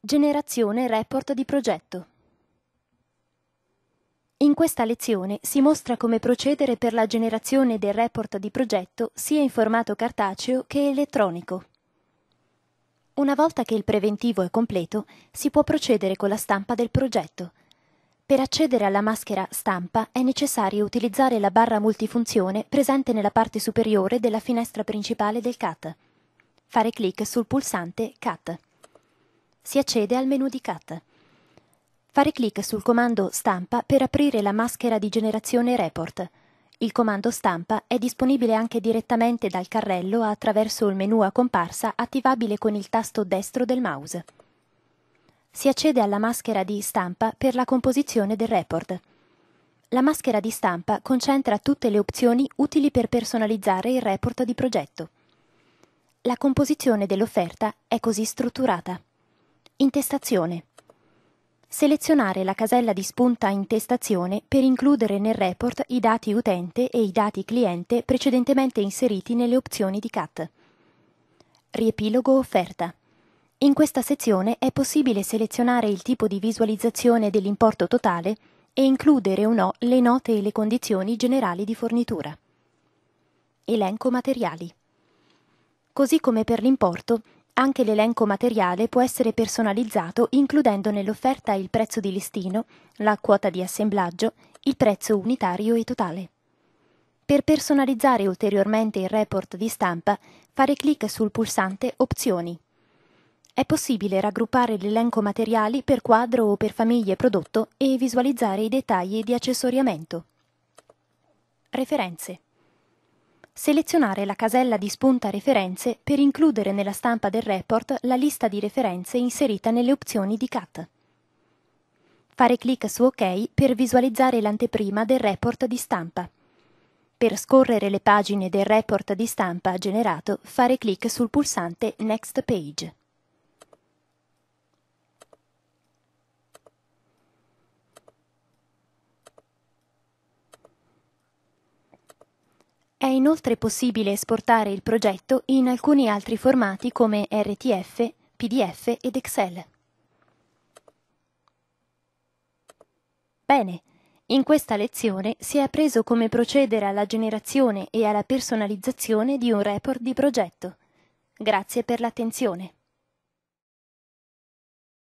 Generazione report di progetto. In questa lezione si mostra come procedere per la generazione del report di progetto sia in formato cartaceo che elettronico. Una volta che il preventivo è completo, si può procedere con la stampa del progetto. Per accedere alla maschera stampa è necessario utilizzare la barra multifunzione presente nella parte superiore della finestra principale del CAT. Fare clic sul pulsante CAT. Si accede al menu di CAT. Fare clic sul comando stampa per aprire la maschera di generazione report. Il comando stampa è disponibile anche direttamente dal carrello attraverso il menu a comparsa attivabile con il tasto destro del mouse. Si accede alla maschera di stampa per la composizione del report. La maschera di stampa concentra tutte le opzioni utili per personalizzare il report di progetto. La composizione dell'offerta è così strutturata. Intestazione. Selezionare la casella di spunta Intestazione per includere nel report i dati utente e i dati cliente precedentemente inseriti nelle opzioni di CAT. Riepilogo offerta. In questa sezione è possibile selezionare il tipo di visualizzazione dell'importo totale e includere o no le note e le condizioni generali di fornitura. Elenco materiali. Così come per l'importo, anche l'elenco materiale può essere personalizzato includendo nell'offerta il prezzo di listino, la quota di assemblaggio, il prezzo unitario e totale. Per personalizzare ulteriormente il report di stampa, fare clic sul pulsante Opzioni. È possibile raggruppare l'elenco materiali per quadro o per famiglie prodotto e visualizzare i dettagli di accessoriamento. Referenze selezionare la casella di spunta referenze per includere nella stampa del report la lista di referenze inserita nelle opzioni di CAT. Fare clic su OK per visualizzare l'anteprima del report di stampa. Per scorrere le pagine del report di stampa generato, fare clic sul pulsante Next Page. È inoltre possibile esportare il progetto in alcuni altri formati come RTF, PDF ed Excel. Bene, in questa lezione si è appreso come procedere alla generazione e alla personalizzazione di un report di progetto. Grazie per l'attenzione.